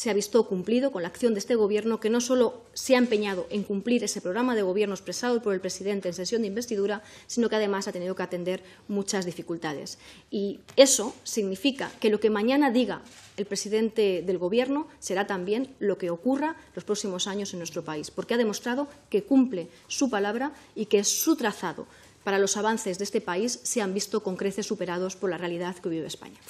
se ha visto cumplido con la acción de este Gobierno, que no solo se ha empeñado en cumplir ese programa de Gobierno expresado por el presidente en sesión de investidura, sino que además ha tenido que atender muchas dificultades. Y eso significa que lo que mañana diga el presidente del Gobierno será también lo que ocurra los próximos años en nuestro país, porque ha demostrado que cumple su palabra y que su trazado para los avances de este país se han visto con creces superados por la realidad que vive España.